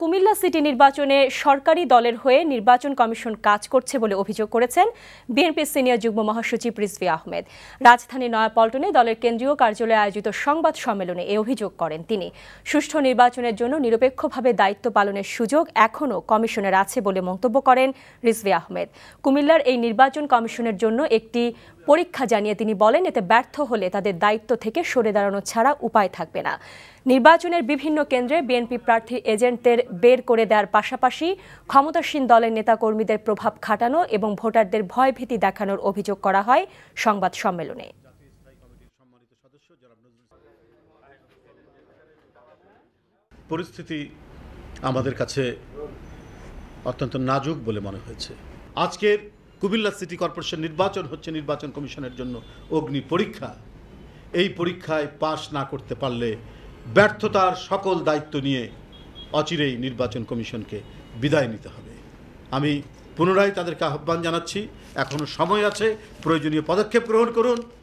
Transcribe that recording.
Comilla city নির্বাচনে সরকারি দলের হয়ে নির্বাচন কমিশন কাজ করছে বলে অভিযোগ করেছেন বিএনপির সিনিয়র যুগ্ম মহাসচিব রিজভি আহমেদ রাজধানী নয়াপল্টনে দলের কেন্দ্রীয় কার্যালয়ে আয়োজিত সংবাদ সম্মেলনে এ অভিযোগ করেন তিনি সুষ্ঠু নির্বাচনের জন্য নিরপেক্ষভাবে দায়িত্ব পালনের সুযোগ এখনও কমিশনের আছে বলে মন্তব্য করেন রিজভি আহমেদ কুমিল্লার এই নির্বাচন কমিশনের জন্য একটি পরীক্ষা জানিয়ে তিনি বলেন এতে ব্যর্থ হলে তাদের দায়িত্ব থেকে সরে দাঁড়ানো ছাড়া উপায় থাকবে না নির্বাচনের বিভিন্ন কেন্দ্রে বিএনপি প্রার্থী এজেন্ট দুর্নীতির বের করে দেওয়ার পাশাপাশি ক্ষমতাসীন দলের নেতাকর্মীদের প্রভাব খাটানো এবং ভোটারদের ভয়ভীতি দেখানোর অভিযোগ করা হয় সংবাদ সম্মেলনে পরিস্থিতি আমাদের কাছে অত্যন্ত নাজুক বলে মনে হয়েছে আজকের কুমিল্লা সিটি কর্পোরেশন নির্বাচন হচ্ছে নির্বাচন কমিশনের জন্য অগ্নি পরীক্ষা এই পরীক্ষায় পাশ না করতে পারলে ব্যর্থতার সকল দায়িত্ব নিয়ে অচিরেই নির্বাচন কমিশনকে বিদায় নিতে হবে আমি পুনরায় তাদেরকে আহ্বান জানাচ্ছি এখনও সময় আছে প্রয়োজনীয় পদক্ষেপ গ্রহণ করুন